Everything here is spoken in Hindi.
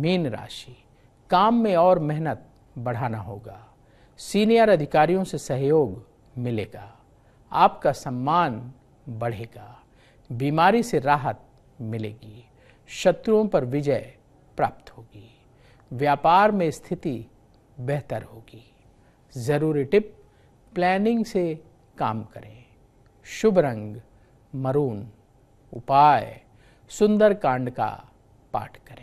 मीन राशि काम में और मेहनत बढ़ाना होगा सीनियर अधिकारियों से सहयोग मिलेगा आपका सम्मान बढ़ेगा बीमारी से राहत मिलेगी शत्रुओं पर विजय प्राप्त होगी व्यापार में स्थिति बेहतर होगी ज़रूरी टिप प्लानिंग से काम करें शुभ रंग मरून उपाय सुंदर कांड का पाठ करें